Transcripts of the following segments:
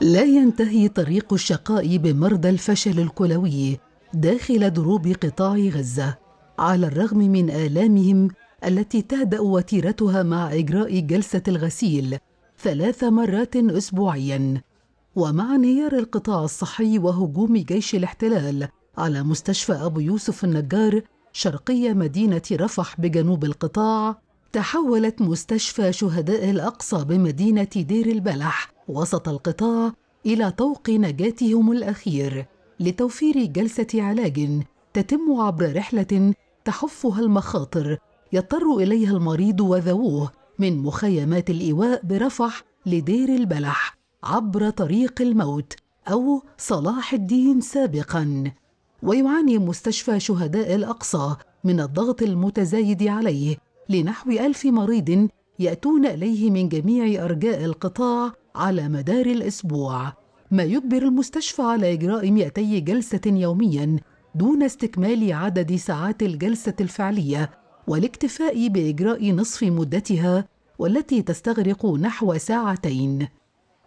لا ينتهي طريق الشقاء بمرضى الفشل الكلوي داخل دروب قطاع غزه على الرغم من الامهم التي تهدا وتيرتها مع اجراء جلسه الغسيل ثلاث مرات اسبوعيا ومع انهيار القطاع الصحي وهجوم جيش الاحتلال على مستشفى ابو يوسف النجار شرقي مدينه رفح بجنوب القطاع تحولت مستشفى شهداء الاقصى بمدينه دير البلح وسط القطاع الى طوق نجاتهم الاخير لتوفير جلسه علاج تتم عبر رحله تحفها المخاطر يضطر اليها المريض وذووه من مخيمات الايواء برفح لدير البلح عبر طريق الموت او صلاح الدين سابقا ويعاني مستشفى شهداء الاقصى من الضغط المتزايد عليه لنحو الف مريض يأتون إليه من جميع أرجاء القطاع على مدار الأسبوع ما يجبر المستشفى على إجراء 200 جلسة يومياً دون استكمال عدد ساعات الجلسة الفعلية والاكتفاء بإجراء نصف مدتها والتي تستغرق نحو ساعتين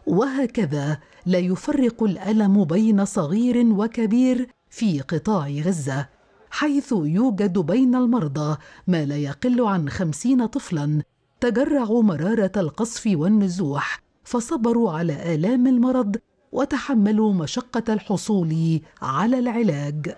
وهكذا لا يفرق الألم بين صغير وكبير في قطاع غزة حيث يوجد بين المرضى ما لا يقل عن خمسين طفلاً تجرعوا مراره القصف والنزوح فصبروا على الام المرض وتحملوا مشقه الحصول على العلاج